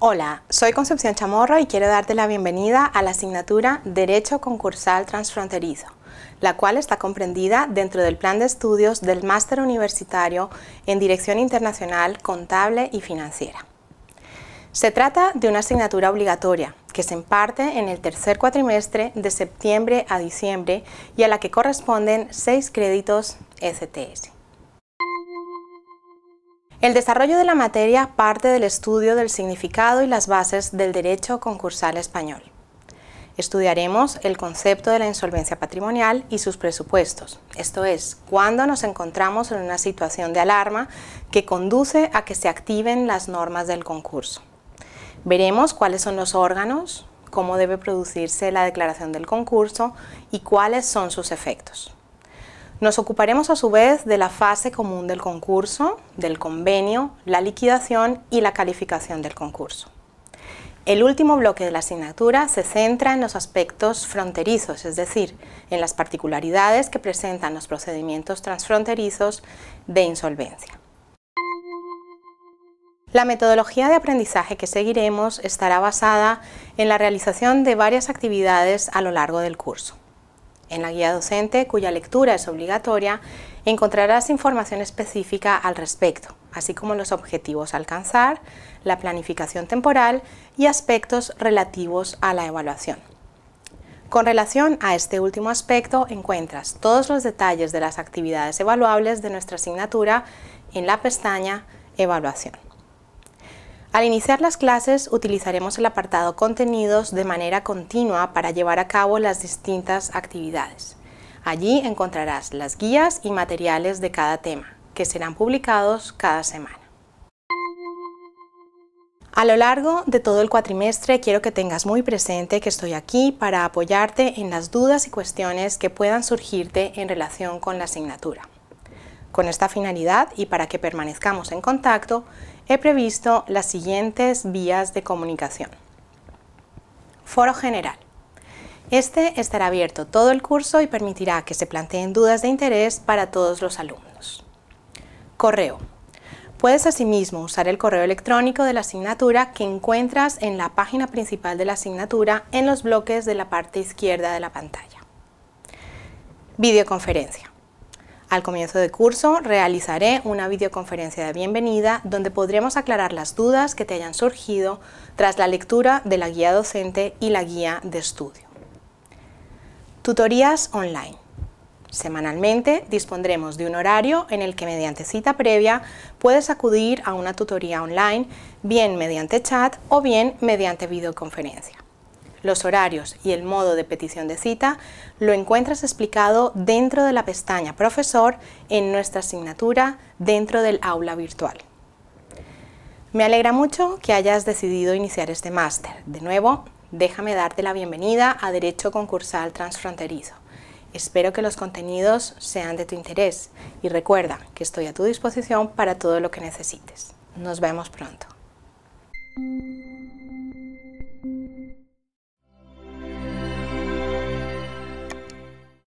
Hola, soy Concepción Chamorro y quiero darte la bienvenida a la asignatura Derecho Concursal Transfronterizo, la cual está comprendida dentro del plan de estudios del Máster Universitario en Dirección Internacional Contable y Financiera. Se trata de una asignatura obligatoria que se imparte en el tercer cuatrimestre de septiembre a diciembre y a la que corresponden seis créditos STS. El desarrollo de la materia parte del estudio del significado y las bases del derecho concursal español. Estudiaremos el concepto de la insolvencia patrimonial y sus presupuestos, esto es, cuando nos encontramos en una situación de alarma que conduce a que se activen las normas del concurso. Veremos cuáles son los órganos, cómo debe producirse la declaración del concurso y cuáles son sus efectos. Nos ocuparemos a su vez de la fase común del concurso, del convenio, la liquidación y la calificación del concurso. El último bloque de la asignatura se centra en los aspectos fronterizos, es decir, en las particularidades que presentan los procedimientos transfronterizos de insolvencia. La metodología de aprendizaje que seguiremos estará basada en la realización de varias actividades a lo largo del curso. En la guía docente, cuya lectura es obligatoria, encontrarás información específica al respecto, así como los objetivos a alcanzar, la planificación temporal y aspectos relativos a la evaluación. Con relación a este último aspecto, encuentras todos los detalles de las actividades evaluables de nuestra asignatura en la pestaña Evaluación. Al iniciar las clases utilizaremos el apartado Contenidos de manera continua para llevar a cabo las distintas actividades. Allí encontrarás las guías y materiales de cada tema, que serán publicados cada semana. A lo largo de todo el cuatrimestre quiero que tengas muy presente que estoy aquí para apoyarte en las dudas y cuestiones que puedan surgirte en relación con la asignatura. Con esta finalidad y para que permanezcamos en contacto, he previsto las siguientes vías de comunicación. Foro general. Este estará abierto todo el curso y permitirá que se planteen dudas de interés para todos los alumnos. Correo. Puedes asimismo usar el correo electrónico de la asignatura que encuentras en la página principal de la asignatura en los bloques de la parte izquierda de la pantalla. Videoconferencia. Al comienzo del curso realizaré una videoconferencia de bienvenida donde podremos aclarar las dudas que te hayan surgido tras la lectura de la guía docente y la guía de estudio. Tutorías online. Semanalmente dispondremos de un horario en el que mediante cita previa puedes acudir a una tutoría online, bien mediante chat o bien mediante videoconferencia los horarios y el modo de petición de cita lo encuentras explicado dentro de la pestaña Profesor en nuestra asignatura dentro del aula virtual. Me alegra mucho que hayas decidido iniciar este máster. De nuevo, déjame darte la bienvenida a Derecho Concursal Transfronterizo. Espero que los contenidos sean de tu interés y recuerda que estoy a tu disposición para todo lo que necesites. Nos vemos pronto.